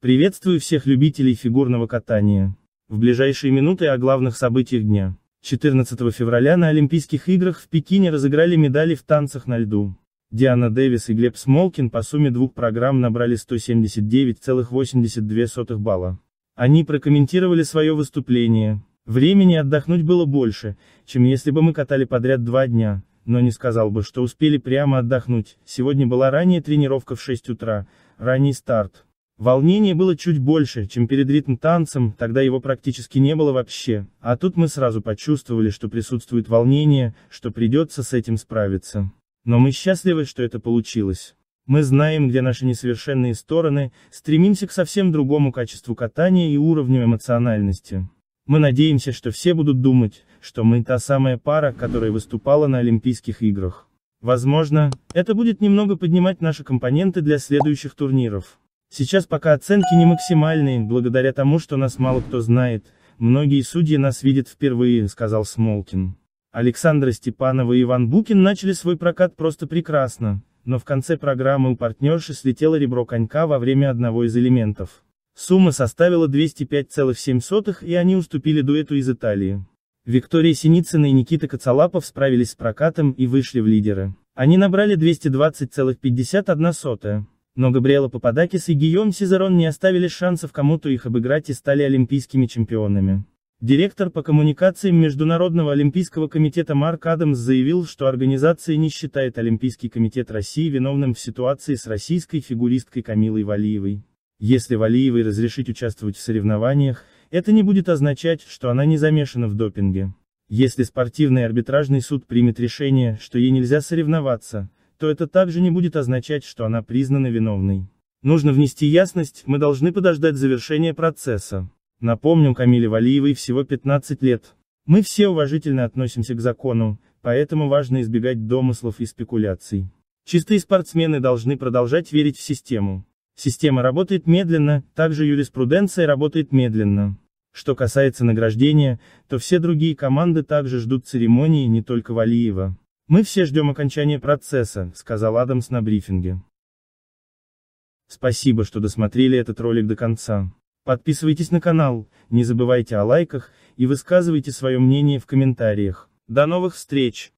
Приветствую всех любителей фигурного катания. В ближайшие минуты о главных событиях дня. 14 февраля на Олимпийских играх в Пекине разыграли медали в танцах на льду. Диана Дэвис и Глеб Смолкин по сумме двух программ набрали 179,82 балла. Они прокомментировали свое выступление. Времени отдохнуть было больше, чем если бы мы катали подряд два дня, но не сказал бы, что успели прямо отдохнуть. Сегодня была ранняя тренировка в 6 утра, ранний старт. Волнение было чуть больше, чем перед ритм-танцем, тогда его практически не было вообще, а тут мы сразу почувствовали, что присутствует волнение, что придется с этим справиться. Но мы счастливы, что это получилось. Мы знаем, где наши несовершенные стороны, стремимся к совсем другому качеству катания и уровню эмоциональности. Мы надеемся, что все будут думать, что мы та самая пара, которая выступала на Олимпийских играх. Возможно, это будет немного поднимать наши компоненты для следующих турниров. Сейчас пока оценки не максимальные, благодаря тому, что нас мало кто знает, многие судьи нас видят впервые, сказал Смолкин. Александра Степанова и Иван Букин начали свой прокат просто прекрасно, но в конце программы у партнерши слетело ребро конька во время одного из элементов. Сумма составила 205,7 и они уступили дуэту из Италии. Виктория Синицына и Никита Коцалапов справились с прокатом и вышли в лидеры. Они набрали 220,51. Но Габриэла Пападакис и Гийом Сизерон не оставили шансов кому-то их обыграть и стали олимпийскими чемпионами. Директор по коммуникациям Международного олимпийского комитета Марк Адамс заявил, что организация не считает Олимпийский комитет России виновным в ситуации с российской фигуристкой Камилой Валиевой. Если Валиевой разрешить участвовать в соревнованиях, это не будет означать, что она не замешана в допинге. Если спортивный арбитражный суд примет решение, что ей нельзя соревноваться, то это также не будет означать, что она признана виновной. Нужно внести ясность, мы должны подождать завершения процесса. Напомним, Камиле Валиевой всего 15 лет. Мы все уважительно относимся к закону, поэтому важно избегать домыслов и спекуляций. Чистые спортсмены должны продолжать верить в систему. Система работает медленно, также юриспруденция работает медленно. Что касается награждения, то все другие команды также ждут церемонии не только Валиева. Мы все ждем окончания процесса, сказал Адамс на брифинге. Спасибо, что досмотрели этот ролик до конца. Подписывайтесь на канал, не забывайте о лайках и высказывайте свое мнение в комментариях. До новых встреч!